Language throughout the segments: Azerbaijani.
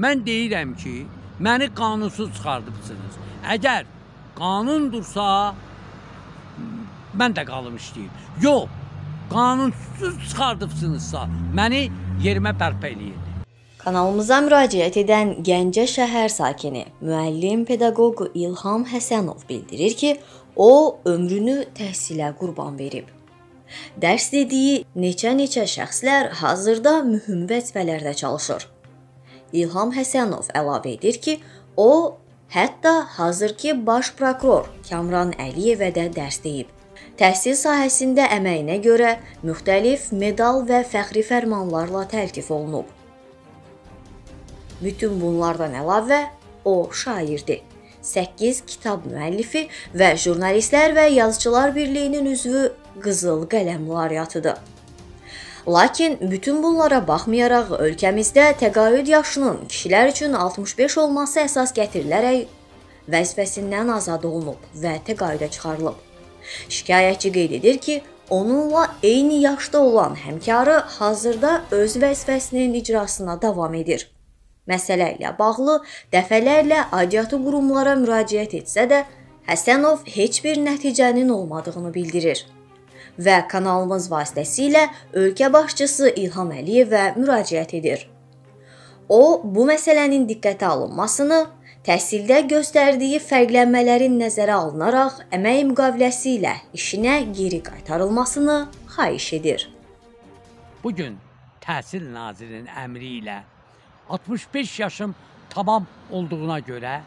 Mən deyirəm ki, məni qanunsuz çıxardıbsınız. Əgər qanundursa, mən də qalım işləyim. Yox, qanunsuz çıxardıbsınızsa, məni yerimə bərpa eləyin. Kanalımıza müraciət edən Gəncə şəhər sakini, müəllim, pedaqoq İlham Həsənov bildirir ki, o ömrünü təhsilə qurban verib. Dərs dediyi neçə-neçə şəxslər hazırda mühüm vəzifələrdə çalışır. İlham Həsənov əlavə edir ki, o hətta hazırki baş prokuror Kamran Əliyevə də dərs deyib. Təhsil sahəsində əməyinə görə müxtəlif medal və fəxri fərmanlarla təltif olunub. Bütün bunlardan əlavə o şairdir. 8 kitab müəllifi və Jurnalistlər və Yazıçılar Birliyinin üzvü Qızıl Qələm laureatıdır. Lakin bütün bunlara baxmayaraq ölkəmizdə təqaüd yaşının kişilər üçün 65 olması əsas gətirilərək vəzifəsindən azad olunub və təqaüdə çıxarılıb. Şikayətçi qeyd edir ki, onunla eyni yaşda olan həmkarı hazırda öz vəzifəsinin icrasına davam edir. Məsələ ilə bağlı dəfələrlə aidiyyatı qurumlara müraciət etsə də, Həsənov heç bir nəticənin olmadığını bildirir və kanalımız vasitəsilə ölkə başçısı İlham Əliyevə müraciət edir. O, bu məsələnin diqqətə alınmasını, təhsildə göstərdiyi fərqlənmələrin nəzərə alınaraq əmək müqaviləsi ilə işinə geri qaytarılmasını xahiş edir. Bu gün Təhsil Nazirinin əmri ilə 65 yaşım tamam olduğuna görə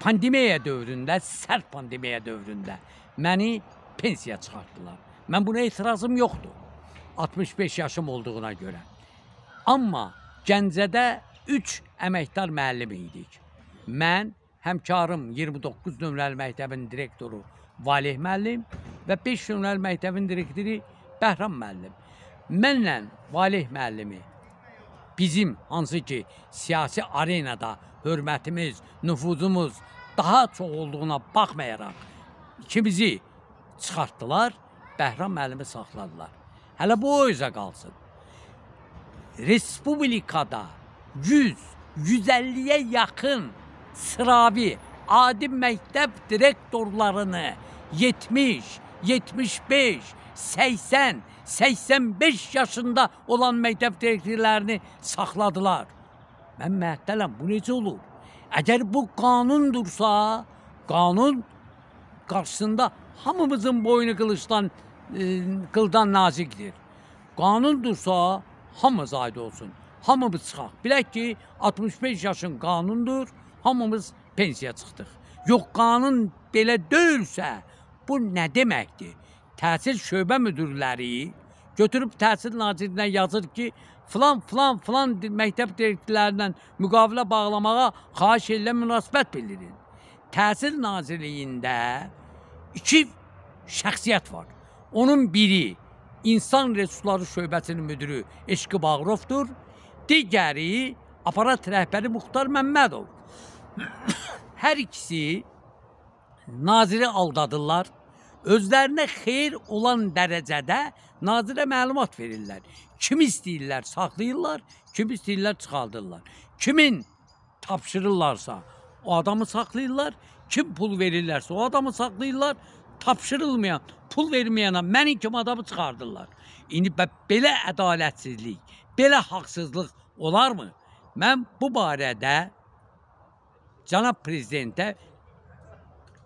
pandemiya dövründə, sərt pandemiya dövründə məni pensiya çıxartdılar. Mən buna etirazım yoxdur. 65 yaşım olduğuna görə. Amma Gəncədə 3 əməkdar müəllim idik. Mən, həmkarım 29 nömrəli məktəbin direktoru Valeh müəllim və 5 nömrəli məktəbin direktori Bəhram müəllim. Mənlə Valeh müəllimi bizim hansı ki siyasi arenada hörmətimiz, nüfuzumuz daha çox olduğuna baxmayaraq ikimizi çıxartdılar, Bəhram müəllimi saxladılar. Hələ bu o üzə qalsın. Respublikada 100-150-yə yaxın sıravi adi məktəb direktorlarını 70, 75, 80, 85 yaşında olan məktəb direktorlarını saxladılar. Mən məhtələm, bu necə olur? Əgər bu qanundursa, qanun karşısında hamımızın boynu kılıçtan e, kıldan nazikdir. Qanundursa hamımız aid olsun. Hamımız çıxaq. Bilək ki 65 yaşın qanundur. Hamımız pensiya çıxdıq. Yox qanun belə deyilsə bu nə deməkdir? Təhsil şöbə müdürləri götürüb təhsil nazirinə yazır ki, filan filan filan məktəb direktorlarından müqavilə bağlamağa xahiş edilə münasibət bildirin. Təhsil Nazirliyində iki şəxsiyyət var. Onun biri İnsan Resursları Şöbəsinin müdürü Eşqi Bağırovdur, digəri aparat rəhbəri Muxtar Məmmədov. Hər ikisi naziri aldadırlar. Özlərinə xeyir olan dərəcədə nazirə məlumat verirlər. Kim istəyirlər saxlayırlar, kim istəyirlər çıxaldırlar. Kimin tapşırırlarsa o adamı saxlayırlar, Kim pul verirlərsə o adamı saxlayırlar, tapşırılmayan, pul verməyənə mənim kimi adamı çıxardırlar. İndi belə ədalətsizlik, belə haqsızlıq olarmı? Mən bu barədə cənab prezidentə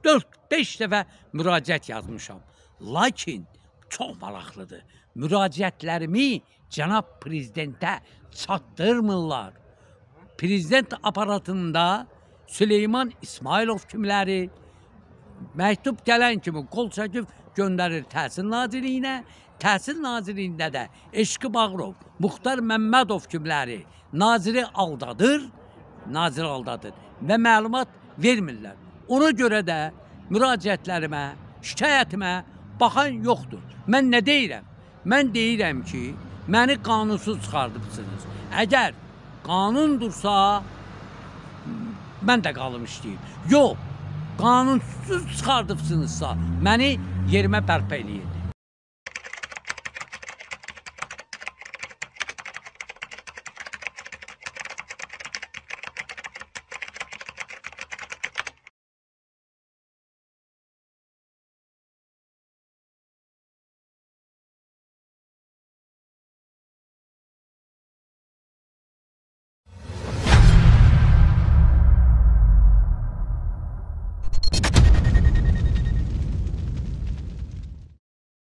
4-5 dəfə müraciət yazmışam. Lakin çox maraqlıdır. Müraciətlərimi cənab prezidentə çatdırmırlar. Prezident aparatında Süleyman İsmailov kimləri məktub gələn kimi qol çəkib göndərir Təhsil Nazirliyinə. Təhsil Nazirliyində də Eşqi Bağrov, Muxtar Məmmədov kimləri naziri aldadır, naziri aldadır və məlumat vermirlər. Ona görə də müraciətlərimə, şikayətimə baxan yoxdur. Mən nə deyirəm? Mən deyirəm ki, məni qanunsuz çıxardıbsınız. Əgər qanundursa, mən də qalım işləyim. Yox, qanunsuz çıxardıbsınızsa, məni yerimə bərpa eləyin.